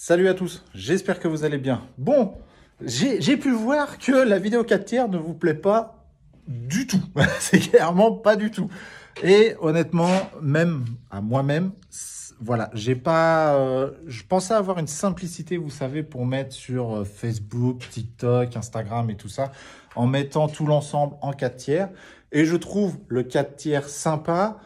Salut à tous, j'espère que vous allez bien. Bon, j'ai pu voir que la vidéo 4 tiers ne vous plaît pas du tout. C'est clairement pas du tout. Et honnêtement, même à moi-même, voilà, j'ai pas. Euh, je pensais avoir une simplicité, vous savez, pour mettre sur euh, Facebook, TikTok, Instagram et tout ça, en mettant tout l'ensemble en 4 tiers. Et je trouve le 4 tiers sympa.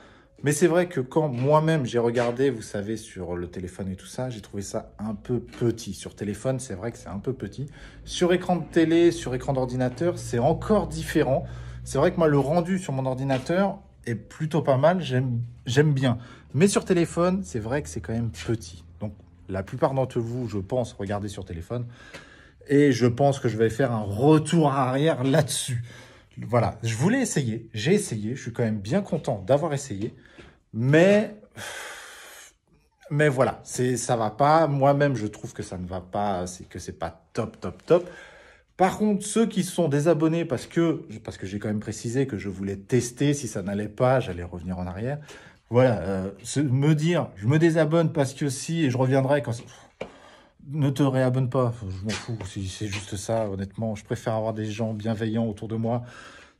Mais c'est vrai que quand moi-même j'ai regardé, vous savez, sur le téléphone et tout ça, j'ai trouvé ça un peu petit. Sur téléphone, c'est vrai que c'est un peu petit. Sur écran de télé, sur écran d'ordinateur, c'est encore différent. C'est vrai que moi, le rendu sur mon ordinateur est plutôt pas mal, j'aime bien. Mais sur téléphone, c'est vrai que c'est quand même petit. Donc la plupart d'entre vous, je pense, regardez sur téléphone. Et je pense que je vais faire un retour arrière là-dessus voilà, je voulais essayer, j'ai essayé, je suis quand même bien content d'avoir essayé, mais mais voilà, c'est ça va pas. Moi-même, je trouve que ça ne va pas, c'est que c'est pas top, top, top. Par contre, ceux qui sont désabonnés parce que parce que j'ai quand même précisé que je voulais tester si ça n'allait pas, j'allais revenir en arrière. Voilà, euh, me dire je me désabonne parce que si et je reviendrai quand ne te réabonne pas, je m'en fous, c'est juste ça, honnêtement. Je préfère avoir des gens bienveillants autour de moi.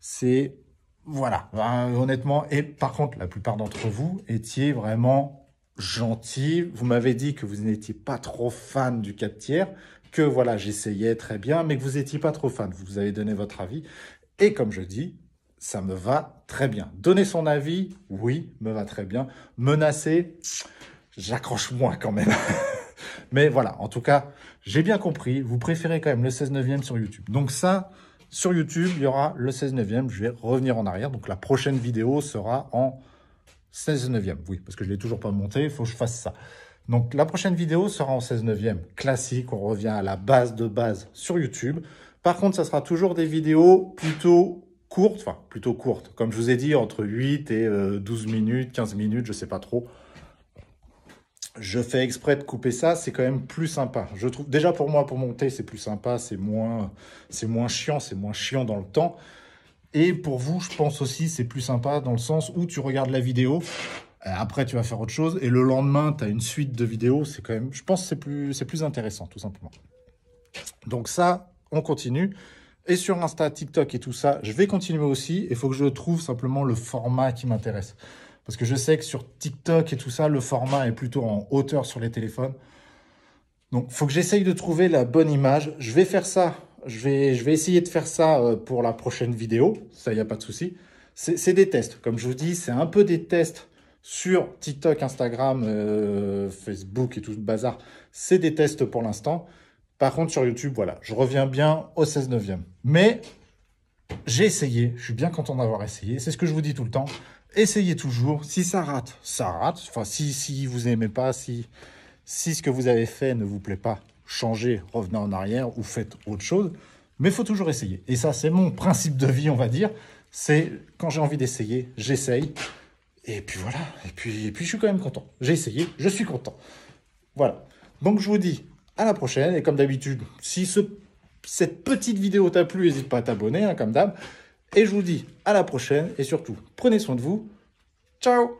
C'est... Voilà, honnêtement. Et par contre, la plupart d'entre vous étiez vraiment gentils. Vous m'avez dit que vous n'étiez pas trop fan du tiers que voilà, j'essayais très bien, mais que vous n'étiez pas trop fan. Vous avez donné votre avis. Et comme je dis, ça me va très bien. Donner son avis, oui, me va très bien. Menacer, j'accroche moins quand même. Mais voilà, en tout cas, j'ai bien compris. Vous préférez quand même le 16 neuvième sur YouTube. Donc ça, sur YouTube, il y aura le 16 neuvième. Je vais revenir en arrière. Donc la prochaine vidéo sera en 16 neuvième. Oui, parce que je ne l'ai toujours pas monté. Il faut que je fasse ça. Donc la prochaine vidéo sera en 16 neuvième. Classique, on revient à la base de base sur YouTube. Par contre, ça sera toujours des vidéos plutôt courtes, enfin plutôt courtes. Comme je vous ai dit, entre 8 et 12 euh, minutes, 15 minutes, je ne sais pas trop je fais exprès de couper ça, c'est quand même plus sympa. Je trouve déjà pour moi pour monter, c'est plus sympa, c'est moins c'est moins chiant, c'est moins chiant dans le temps. Et pour vous, je pense aussi c'est plus sympa dans le sens où tu regardes la vidéo, euh, après tu vas faire autre chose et le lendemain, tu as une suite de vidéos, c'est quand même je pense c'est plus c'est plus intéressant tout simplement. Donc ça, on continue. Et sur Insta, TikTok et tout ça, je vais continuer aussi. Il faut que je trouve simplement le format qui m'intéresse. Parce que je sais que sur TikTok et tout ça, le format est plutôt en hauteur sur les téléphones. Donc, il faut que j'essaye de trouver la bonne image. Je vais faire ça. Je vais, je vais essayer de faire ça euh, pour la prochaine vidéo. Ça, il n'y a pas de souci. C'est des tests. Comme je vous dis, c'est un peu des tests sur TikTok, Instagram, euh, Facebook et tout ce bazar. C'est des tests pour l'instant. Par contre, sur YouTube, voilà, je reviens bien au 16 neuvième. e Mais j'ai essayé. Je suis bien content d'avoir essayé. C'est ce que je vous dis tout le temps essayez toujours. Si ça rate, ça rate. Enfin, si, si vous n'aimez pas, si, si ce que vous avez fait ne vous plaît pas, changez, revenez en arrière ou faites autre chose. Mais il faut toujours essayer. Et ça, c'est mon principe de vie, on va dire. C'est quand j'ai envie d'essayer, j'essaye. Et puis voilà. Et puis, puis je suis quand même content. J'ai essayé, je suis content. Voilà. Donc je vous dis à la prochaine. Et comme d'habitude, si ce, cette petite vidéo t'a plu, n'hésite pas à t'abonner, hein, comme d'hab. Et je vous dis à la prochaine et surtout, prenez soin de vous. Ciao